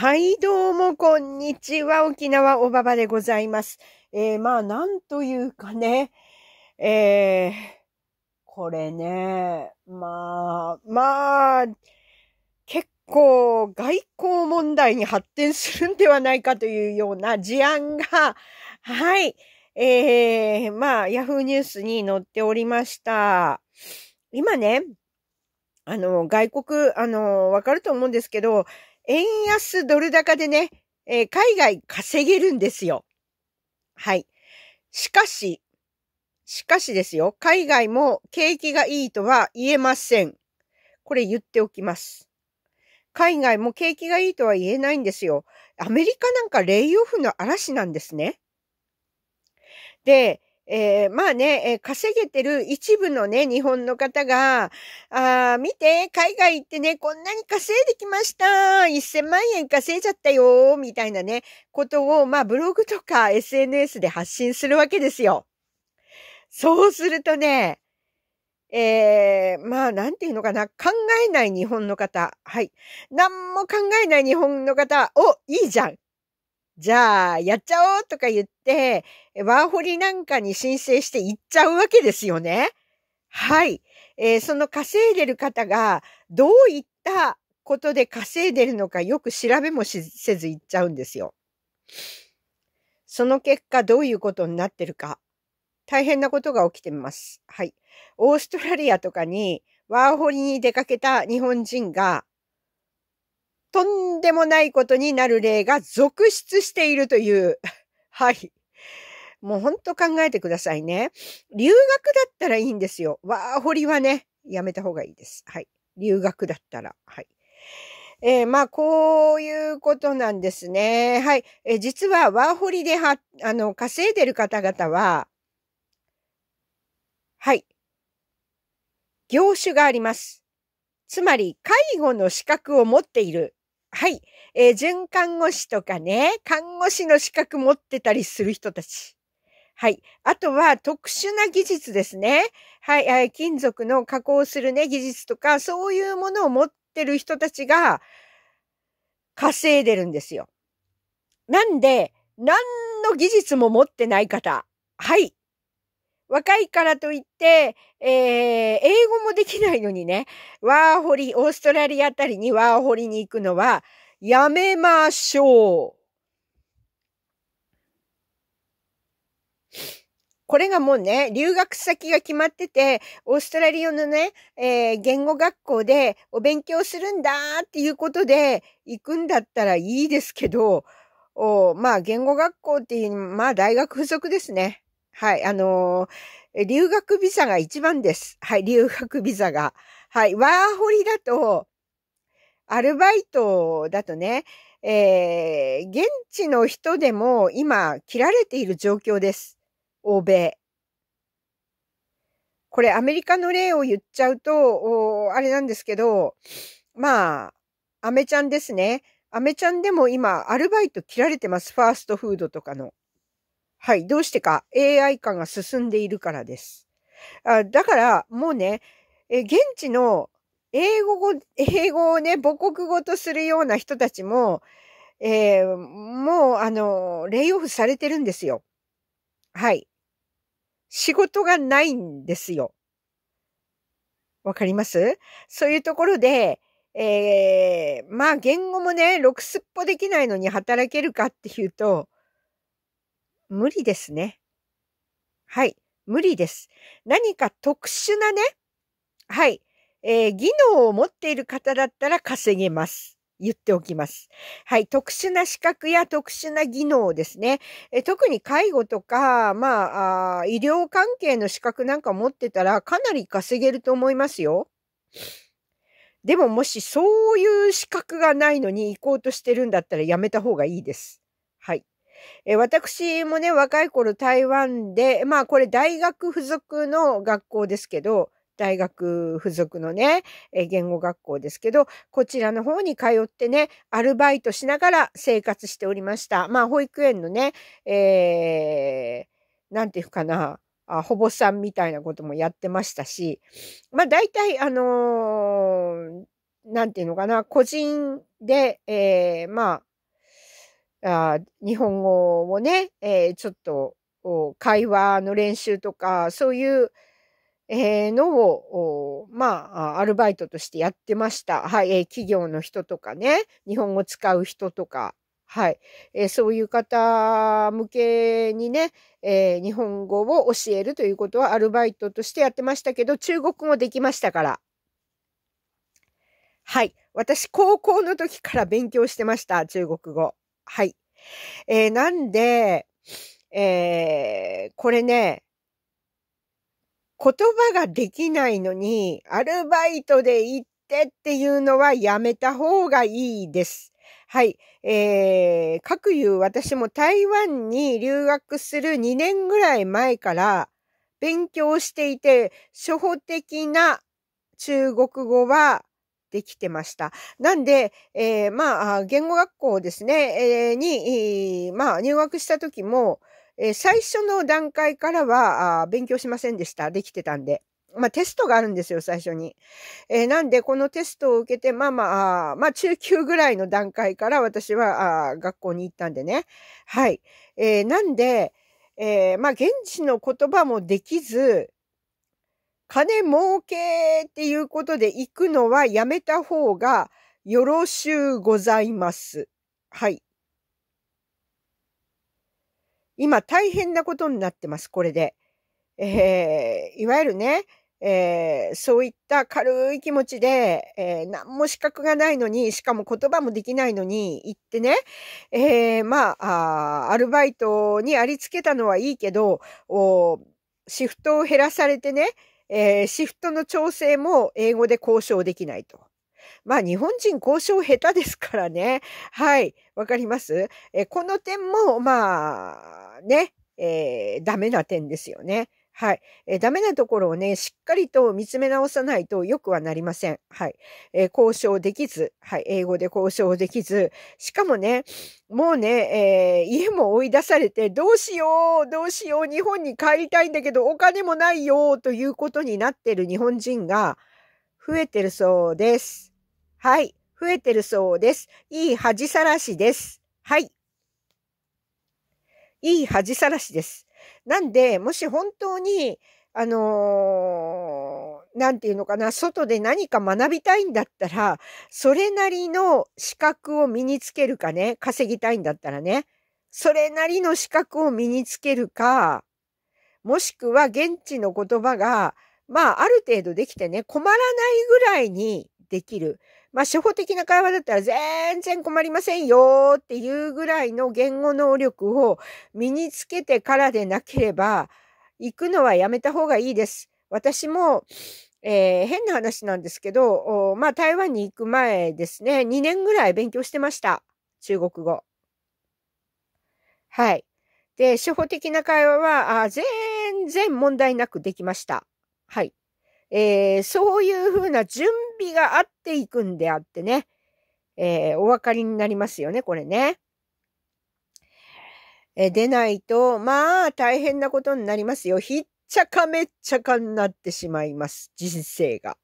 はい、どうも、こんにちは。沖縄おばばでございます。えー、まあ、なんというかね、えー、これね、まあ、まあ、結構、外交問題に発展するんではないかというような事案が、はい、えー、まあ、ヤフーニュースに載っておりました。今ね、あの、外国、あの、わかると思うんですけど、円安ドル高でね、えー、海外稼げるんですよ。はい。しかし、しかしですよ、海外も景気がいいとは言えません。これ言っておきます。海外も景気がいいとは言えないんですよ。アメリカなんかレイオフの嵐なんですね。で、えー、まあね、えー、稼げてる一部のね、日本の方が、あ見て、海外行ってね、こんなに稼いできました。1000万円稼いじゃったよ、みたいなね、ことを、まあブログとか SNS で発信するわけですよ。そうするとね、えー、まあ、なんていうのかな。考えない日本の方。はい。何も考えない日本の方。お、いいじゃん。じゃあ、やっちゃおうとか言って、ワーホリなんかに申請して行っちゃうわけですよね。はい。えー、その稼いでる方が、どういったことで稼いでるのかよく調べもせず行っちゃうんですよ。その結果、どういうことになってるか。大変なことが起きてます。はい。オーストラリアとかに、ワーホリに出かけた日本人が、とんでもないことになる例が続出しているという。はい。もうほんと考えてくださいね。留学だったらいいんですよ。ワーホリはね、やめた方がいいです。はい。留学だったら。はい。えー、まあ、こういうことなんですね。はい。えー、実はワーホリでは、あの、稼いでる方々は、はい。業種があります。つまり、介護の資格を持っているはい。えー、準看護師とかね、看護師の資格持ってたりする人たち。はい。あとは特殊な技術ですね。はい。え金属の加工するね、技術とか、そういうものを持ってる人たちが稼いでるんですよ。なんで、何の技術も持ってない方。はい。若いからといって、えー、英語もできないのにね、ワーホリ、オーストラリアあたりにワーホリに行くのは、やめましょう。これがもうね、留学先が決まってて、オーストラリアのね、えー、言語学校でお勉強するんだっていうことで行くんだったらいいですけど、おまあ言語学校っていう、まあ大学付属ですね。はい、あのー、留学ビザが一番です。はい、留学ビザが。はい、ワーホリだと、アルバイトだとね、えー、現地の人でも今、切られている状況です。欧米。これ、アメリカの例を言っちゃうと、あれなんですけど、まあ、アメちゃんですね。アメちゃんでも今、アルバイト切られてます。ファーストフードとかの。はい。どうしてか AI 化が進んでいるからです。あだからもうね、え現地の英語語、英語をね、母国語とするような人たちも、えー、もうあの、レイオフされてるんですよ。はい。仕事がないんですよ。わかりますそういうところで、えー、まあ言語もね、ろくすっぽできないのに働けるかっていうと、無理ですね。はい。無理です。何か特殊なね、はい、えー、技能を持っている方だったら稼げます。言っておきます。はい。特殊な資格や特殊な技能ですね。え特に介護とか、まあ医療関係の資格なんか持ってたらかなり稼げると思いますよ。でももしそういう資格がないのに行こうとしてるんだったらやめた方がいいです。え私もね、若い頃台湾で、まあこれ大学付属の学校ですけど、大学付属のね、え言語学校ですけど、こちらの方に通ってね、アルバイトしながら生活しておりました。まあ保育園のね、えー、なんていうかな、あほぼさんみたいなこともやってましたし、まあ大体あのー、なんていうのかな、個人で、えー、まあ、あ日本語をね、えー、ちょっと会話の練習とか、そういう、えー、のを、まあ、アルバイトとしてやってました。はい、えー、企業の人とかね、日本語使う人とか、はい、えー、そういう方向けにね、え日本語を教えるということはアルバイトとしてやってましたけど、中国語できましたから。はい、私、高校の時から勉強してました、中国語。はい。えー、なんで、えー、これね、言葉ができないのに、アルバイトで行ってっていうのはやめた方がいいです。はい。えー、各言う私も台湾に留学する2年ぐらい前から勉強していて、初歩的な中国語はできてました。なんで、えー、まあ、言語学校ですね、えー、に、まあ、入学した時も、えー、最初の段階からはあ勉強しませんでした。できてたんで。まあ、テストがあるんですよ、最初に。えー、なんで、このテストを受けて、まあまあ、まあ、中級ぐらいの段階から私はあ学校に行ったんでね。はい。えー、なんで、えー、まあ、現地の言葉もできず、金儲けっていうことで行くのはやめた方がよろしゅうございます。はい。今大変なことになってます、これで。えー、いわゆるね、えー、そういった軽い気持ちで、えー、何も資格がないのに、しかも言葉もできないのに行ってね、えー、まあアルバイトにありつけたのはいいけど、シフトを減らされてね、えー、シフトの調整も英語で交渉できないと。まあ日本人交渉下手ですからね。はい。わかりますえこの点も、まあ、ね、えー、ダメな点ですよね。はい。えー、ダメなところをね、しっかりと見つめ直さないと良くはなりません。はい。えー、交渉できず、はい。英語で交渉できず、しかもね、もうね、えー、家も追い出されて、どうしよう、どうしよう、日本に帰りたいんだけど、お金もないよ、ということになってる日本人が増えてるそうです。はい。増えてるそうです。いい恥さらしです。はい。いい恥さらしです。なんで、もし本当に、あの何、て言うのかな、外で何か学びたいんだったら、それなりの資格を身につけるかね、稼ぎたいんだったらね、それなりの資格を身につけるか、もしくは現地の言葉が、まあ、ある程度できてね、困らないぐらいにできる。まあ、初歩的な会話だったら全然困りませんよっていうぐらいの言語能力を身につけてからでなければ、行くのはやめた方がいいです。私も、えー、変な話なんですけど、まあ、台湾に行く前ですね、2年ぐらい勉強してました。中国語。はい。で、初歩的な会話は、あ全然問題なくできました。はい。えー、そういうふうな準備があっていくんであってね、えー、お分かりになりますよね、これね。え出ないと、まあ、大変なことになりますよ。ひっちゃかめっちゃかになってしまいます。人生が。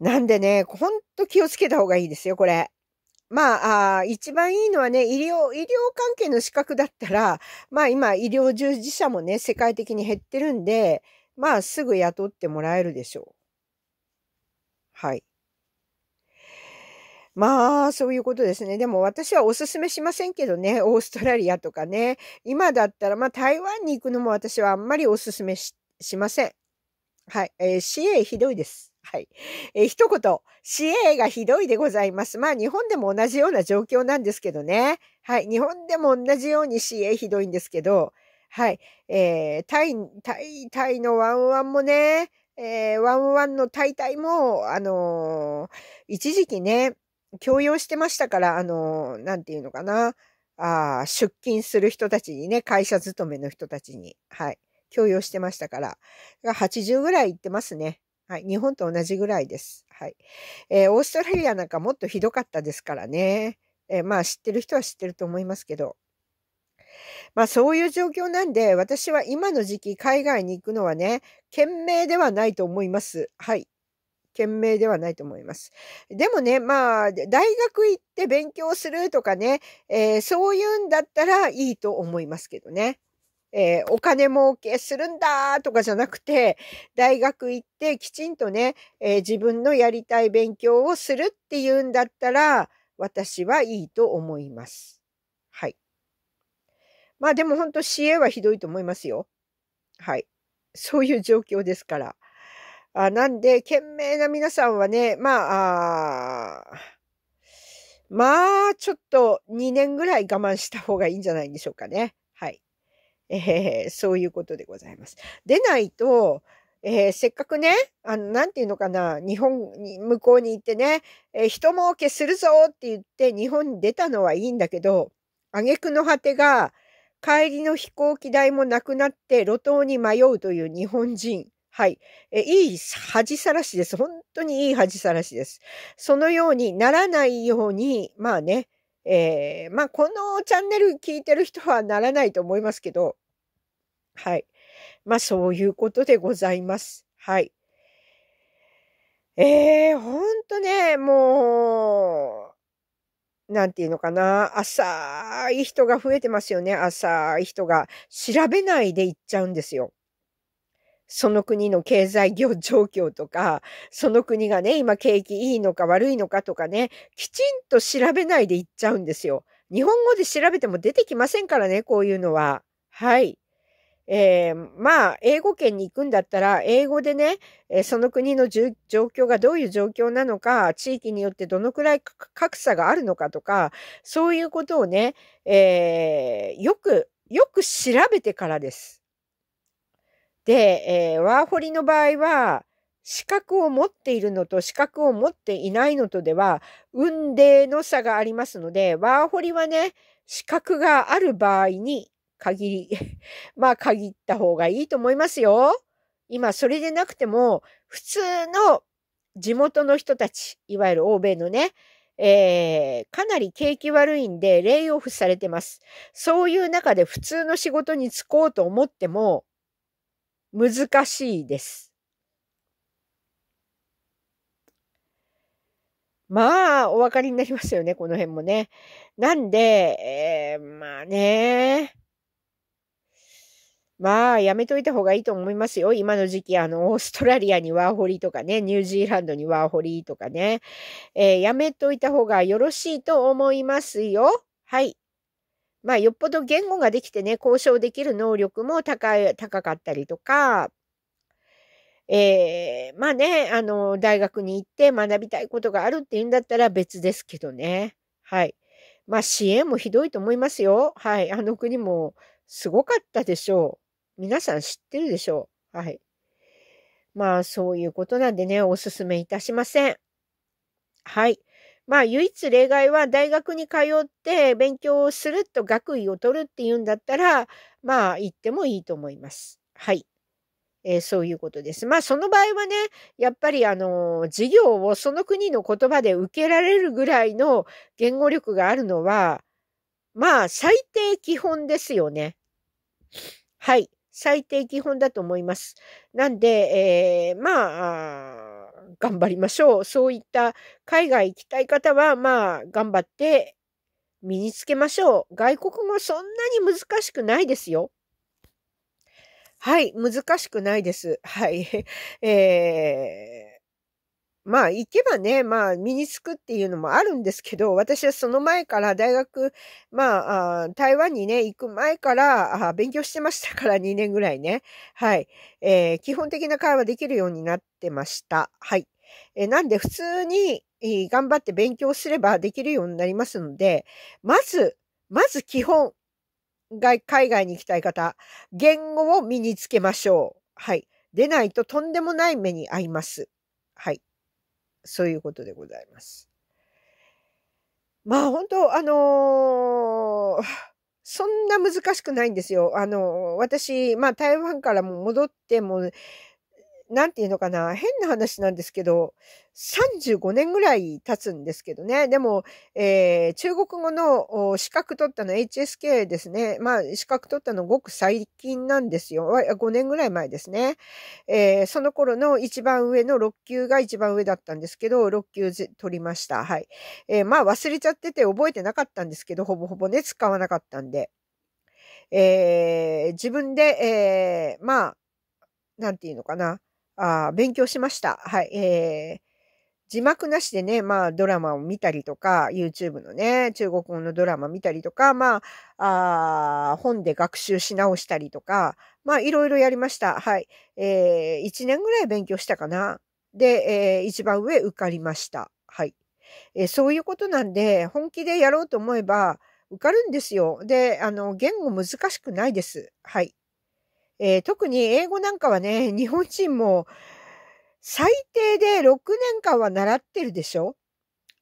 なんでね、ほんと気をつけた方がいいですよ、これ。まあ、あ一番いいのはね、医療、医療関係の資格だったら、まあ今、医療従事者もね、世界的に減ってるんで、まあすぐ雇ってもらえるでしょう。はい。まあ、そういうことですね。でも私はお勧めしませんけどね、オーストラリアとかね。今だったら、まあ台湾に行くのも私はあんまりお勧めしません。はい。えー、市営ひどいです。はい。えー、一言、市営がひどいでございます。まあ、日本でも同じような状況なんですけどね。はい。日本でも同じように市営ひどいんですけど、はい。えー、タイ、タイ、タイのワンワンもね、えー、ワンワンの大イも、あのー、一時期ね、強要してましたから、あのー、なんていうのかな、ああ、出勤する人たちにね、会社勤めの人たちに、はい、強要してましたから、80ぐらい行ってますね。はい。日本と同じぐらいです。はい。えー、オーストラリアなんかもっとひどかったですからね。えー、まあ知ってる人は知ってると思いますけど。まあそういう状況なんで、私は今の時期海外に行くのはね、賢明ではないと思います。はい。賢明ではないと思います。でもね、まあ、大学行って勉強するとかね、えー、そういうんだったらいいと思いますけどね。えー、お金儲けするんだとかじゃなくて、大学行ってきちんとね、えー、自分のやりたい勉強をするっていうんだったら、私はいいと思います。はい。まあでも本当 CA はひどいと思いますよ。はい。そういう状況ですから。あなんで、懸命な皆さんはね、まあ、あまあ、ちょっと2年ぐらい我慢した方がいいんじゃないんでしょうかね。えー、そういうことでございます。でないと、えー、せっかくね、あの、なんていうのかな、日本に、向こうに行ってね、えー、人儲けするぞって言って日本に出たのはいいんだけど、挙句の果てが、帰りの飛行機代もなくなって路頭に迷うという日本人。はい。え、いい恥さらしです。本当にいい恥さらしです。そのようにならないように、まあね、えー、まあ、このチャンネル聞いてる人はならないと思いますけど、はい。まあ、そういうことでございます。はい。えー、ほんとね、もう、なんていうのかな、浅い人が増えてますよね、浅い人が。調べないで行っちゃうんですよ。その国の経済業状況とか、その国がね、今景気いいのか悪いのかとかね、きちんと調べないで行っちゃうんですよ。日本語で調べても出てきませんからね、こういうのは。はい。えー、まあ、英語圏に行くんだったら、英語でね、えー、その国の状況がどういう状況なのか、地域によってどのくらい格差があるのかとか、そういうことをね、えー、よく、よく調べてからです。で、えー、ワーホリの場合は、資格を持っているのと資格を持っていないのとでは、運命の差がありますので、ワーホリはね、資格がある場合に限り、まあ限った方がいいと思いますよ。今、それでなくても、普通の地元の人たち、いわゆる欧米のね、えー、かなり景気悪いんで、レイオフされてます。そういう中で普通の仕事に就こうと思っても、難しいです。まあ、お分かりになりますよね、この辺もね。なんで、えー、まあね。まあ、やめといた方がいいと思いますよ。今の時期、あの、オーストラリアにワーホリとかね、ニュージーランドにワーホリとかね、えー、やめといた方がよろしいと思いますよ。はい。まあ、よっぽど言語ができてね、交渉できる能力も高い、高かったりとか、えー、まあね、あの、大学に行って学びたいことがあるっていうんだったら別ですけどね。はい。まあ、支援もひどいと思いますよ。はい。あの国もすごかったでしょう。皆さん知ってるでしょう。はい。まあ、そういうことなんでね、おすすめいたしません。はい。まあ唯一例外は大学に通って勉強をすると学位を取るっていうんだったら、まあ行ってもいいと思います。はい。えー、そういうことです。まあその場合はね、やっぱりあの、授業をその国の言葉で受けられるぐらいの言語力があるのは、まあ最低基本ですよね。はい。最低基本だと思います。なんで、えー、まあ、頑張りましょう。そういった海外行きたい方は、まあ、頑張って身につけましょう。外国語そんなに難しくないですよ。はい、難しくないです。はい。えーまあ行けばね、まあ身につくっていうのもあるんですけど、私はその前から大学、まあ、あ台湾にね、行く前からあ勉強してましたから2年ぐらいね。はい。えー、基本的な会話できるようになってました。はい。えー、なんで普通に、えー、頑張って勉強すればできるようになりますので、まず、まず基本、外、海外に行きたい方、言語を身につけましょう。はい。でないととんでもない目に遭います。はい。そういうことでございます。まあ本当、あのー、そんな難しくないんですよ。あの、私、まあ台湾からも戻っても、なんていうのかな、変な話なんですけど、35年ぐらい経つんですけどね。でも、えー、中国語の資格取ったの HSK ですね。まあ、資格取ったのごく最近なんですよ。5年ぐらい前ですね。えー、その頃の一番上の6級が一番上だったんですけど、6級取りました。はい。えー、まあ、忘れちゃってて覚えてなかったんですけど、ほぼほぼね、使わなかったんで。え自分で、えまあ、なんていうのかな。あ勉強しました。はい。えー、字幕なしでね、まあドラマを見たりとか、YouTube のね、中国語のドラマ見たりとか、まあ、あ本で学習し直したりとか、まあいろいろやりました。はい。えー、1年ぐらい勉強したかな。で、えー、一番上受かりました。はい。えー、そういうことなんで、本気でやろうと思えば受かるんですよ。で、あの、言語難しくないです。はい。えー、特に英語なんかはね、日本人も最低で6年間は習ってるでしょ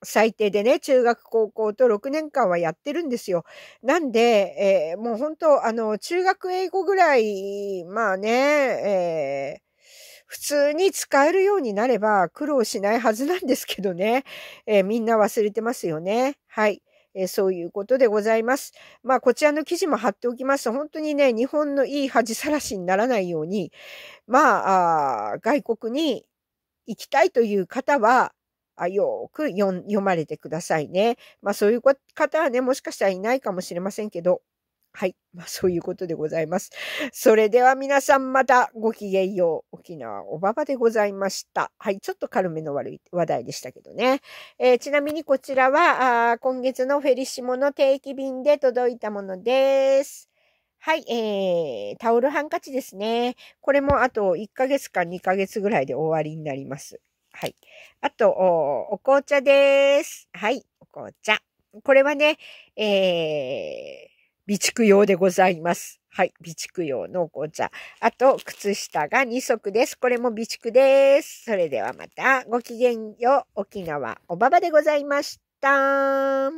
最低でね、中学、高校と6年間はやってるんですよ。なんで、えー、もう本当、あの、中学英語ぐらい、まあね、えー、普通に使えるようになれば苦労しないはずなんですけどね。えー、みんな忘れてますよね。はい。えー、そういうことでございます。まあ、こちらの記事も貼っておきます本当にね、日本のいい恥さらしにならないように、まあ、あ外国に行きたいという方は、あよく読まれてくださいね。まあ、そういう方はね、もしかしたらいないかもしれませんけど、はい。まあ、そういうことでございます。それでは皆さんまたごきげんよう。沖縄おばばでございました。はい。ちょっと軽めの悪い話題でしたけどね。えー、ちなみにこちらはあ、今月のフェリシモの定期便で届いたものです。はい、えー、タオルハンカチですね。これもあと1ヶ月か2ヶ月ぐらいで終わりになります。はい。あと、おお紅茶です。はい、お紅茶。これはね、えー、備蓄用でございます。はい。備蓄用の紅茶。あと、靴下が2足です。これも備蓄です。それではまた、ごきげんよう。沖縄おばばでございました。